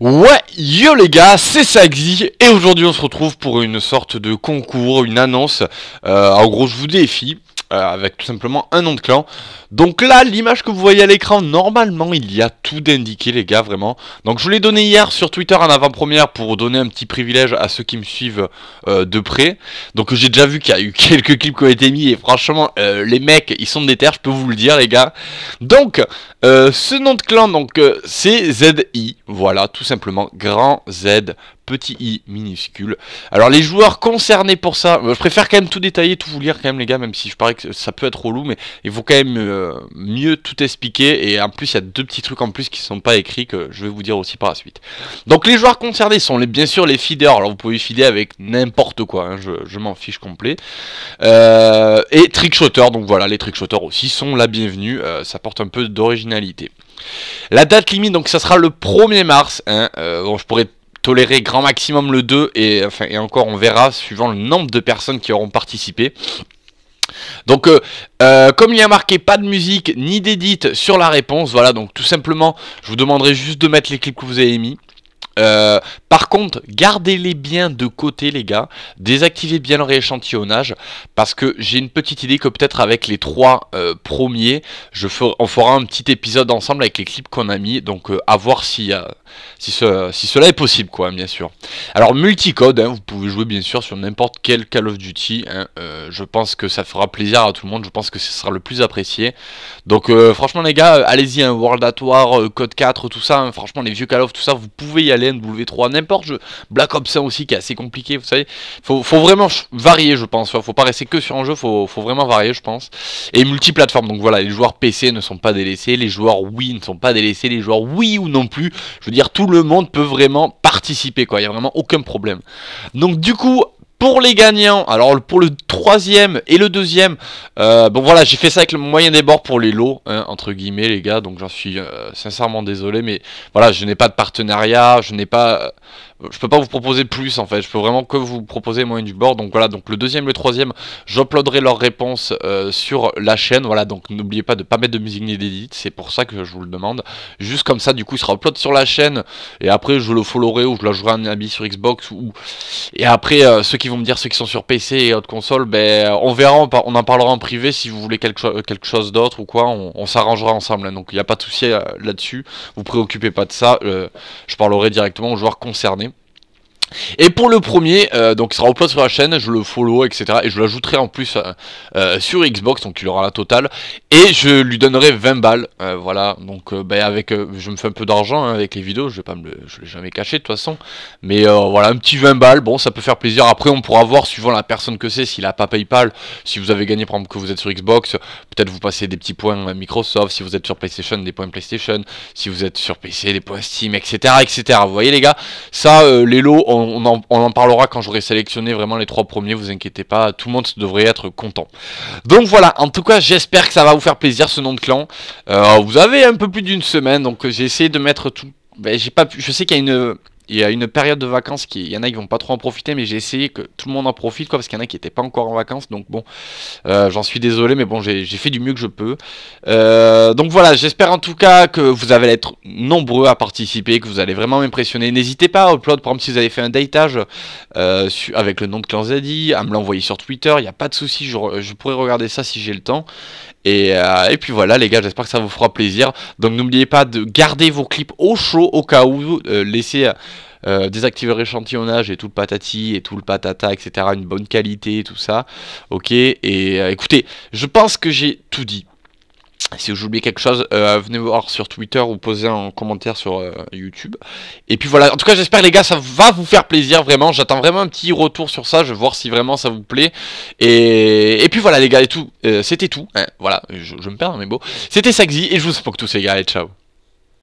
Ouais, yo les gars, c'est Saxy et aujourd'hui on se retrouve pour une sorte de concours, une annonce. Euh, en gros, je vous défie euh, avec tout simplement un nom de clan. Donc là, l'image que vous voyez à l'écran, normalement, il y a tout d'indiqué les gars, vraiment. Donc je vous l'ai donné hier sur Twitter en avant-première pour donner un petit privilège à ceux qui me suivent euh, de près. Donc j'ai déjà vu qu'il y a eu quelques clips qui ont été mis et franchement, euh, les mecs, ils sont des terres, je peux vous le dire les gars. Donc, ce nom de clan, donc c'est ZI. Voilà, tout simplement, grand Z, petit i minuscule. Alors les joueurs concernés pour ça, euh, je préfère quand même tout détailler, tout vous lire quand même les gars, même si je parais que ça peut être relou, mais il faut quand même euh, mieux tout expliquer, et en plus il y a deux petits trucs en plus qui ne sont pas écrits que je vais vous dire aussi par la suite. Donc les joueurs concernés sont les, bien sûr les feeders, alors vous pouvez feeder avec n'importe quoi, hein, je, m'en fiche complet. Euh, et trickshotters, donc voilà, les trickshotters aussi sont la bienvenue, ça porte un peu d'originalité. La date limite, donc ça sera le 1er mars. Hein, euh, je pourrais tolérer grand maximum le 2 et, enfin, et encore on verra suivant le nombre de personnes qui auront participé. Donc, euh, euh, comme il y a marqué pas de musique ni d'édite sur la réponse, voilà, donc tout simplement, je vous demanderai juste de mettre les clips que vous avez émis. Euh, par contre, gardez-les bien de côté, les gars. Désactivez bien le rééchantillonnage. Parce que j'ai une petite idée que peut-être avec les trois euh, premiers, je on fera un petit épisode ensemble avec les clips qu'on a mis. Donc, euh, à voir s'il y a si, cela est possible, quoi, bien sûr. Alors, multicode, hein, vous pouvez jouer bien sûr sur n'importe quel Call of Duty. Hein, euh, je pense que ça fera plaisir à tout le monde, je pense que ce sera le plus apprécié. Donc, euh, franchement, les gars, allez-y, hein, World at War, euh, Code 4, tout ça, franchement, les vieux Call of, tout ça, vous pouvez y aller, NW3, n'importe jeu. Black Ops 1 aussi, qui est assez compliqué, vous savez. Faut, faut vraiment varier, je pense. Faut pas rester que sur un jeu, faut, faut vraiment varier, je pense. Et multiplateforme, donc voilà, les joueurs PC ne sont pas délaissés, les joueurs Wii ne sont pas délaissés, les joueurs Wii ou non plus. Je veux dire, tout le monde peut vraiment participer, quoi. Il n'y a vraiment aucun problème. Donc du coup, pour les gagnants, alors pour le troisième et le deuxième, euh, bon voilà, j'ai fait ça avec le moyen des bords pour les lots, hein, entre guillemets les gars, donc j'en suis euh, sincèrement désolé, mais voilà, je n'ai pas de partenariat, je n'ai pas je peux pas vous proposer plus en fait, je peux vraiment que vous proposer moyen du bord. Donc voilà, donc le deuxième le troisième, j'uploaderai leurs réponses euh, sur la chaîne. Voilà, donc n'oubliez pas de pas mettre de musique ni d'édit c'est pour ça que je vous le demande. Juste comme ça, du coup, il sera upload sur la chaîne et après je le followerai ou je la jouerai un ami sur Xbox ou et après euh, ceux qui vont me dire ceux qui sont sur PC et autres consoles, ben on verra, on, en parlera en privé si vous voulez quelque, quelque chose d'autre ou quoi, on, s'arrangera ensemble. Hein. donc il n'y a pas de souci euh, là-dessus, vous préoccupez pas de ça. je parlerai directement aux joueurs concernés. Et pour le premier, euh, donc il sera au poste sur la chaîne, je le follow, etc. Et je l'ajouterai en plus euh, euh, sur Xbox, donc il aura la totale. Et je lui donnerai 20 balles, voilà. Donc ben, avec, je me fais un peu d'argent hein, avec les vidéos, je vais pas me l'ai jamais caché de toute façon. Mais voilà, un petit 20 balles, bon, ça peut faire plaisir. Après, on pourra voir suivant la personne que c'est, s'il a pas PayPal, si vous avez gagné, par exemple, que vous êtes sur Xbox, peut-être vous passez des petits points Microsoft, si vous êtes sur PlayStation, des points PlayStation, si vous êtes sur PC, des points Steam, etc., etc. Vous voyez les gars, ça, les lots, on on en, parlera quand j'aurai sélectionné vraiment les trois premiers, vous inquiétez pas, tout le monde devrait être content. Donc voilà, en tout cas j'espère que ça va vous faire plaisir ce nom de clan. Euh, vous avez un peu plus d'une semaine, donc euh, j'ai essayé de mettre tout... Ben, pas Je sais qu'il y a une il y a une période de vacances qui, il y en a qui vont pas trop en profiter, mais j'ai essayé que tout le monde en profite, quoi, parce qu'il y en a qui n'étaient pas encore en vacances, donc bon, euh, j'en suis désolé, mais bon, j'ai fait du mieux que je peux. Euh, donc voilà, j'espère en tout cas que vous allez être nombreux à participer, que vous allez vraiment m'impressionner. N'hésitez pas à upload, par exemple, si vous avez fait un datage euh, avec le nom de Clan Zadi, à me l'envoyer sur Twitter, il n'y a pas de souci, je, je pourrais regarder ça si j'ai le temps. Euh, et, puis voilà les gars, j'espère que ça vous fera plaisir. Donc n'oubliez pas de garder vos clips au chaud au cas où, euh, laisser laissez euh, désactiver l'échantillonnage et tout le patati et tout le patata, etc. Une bonne qualité, et tout ça. Ok, et écoutez, je pense que j'ai tout dit. Si j'oublie quelque chose, euh, venez voir sur Twitter ou posez un commentaire sur euh, YouTube. Et puis voilà, en tout cas j'espère les gars, ça va vous faire plaisir vraiment. J'attends vraiment un petit retour sur ça, je vais voir si vraiment ça vous plaît. Et, puis voilà les gars, et tout, euh, c'était tout. voilà, je, me perds mais mes C'était Saxy et je vous spoke tous les gars, et ciao.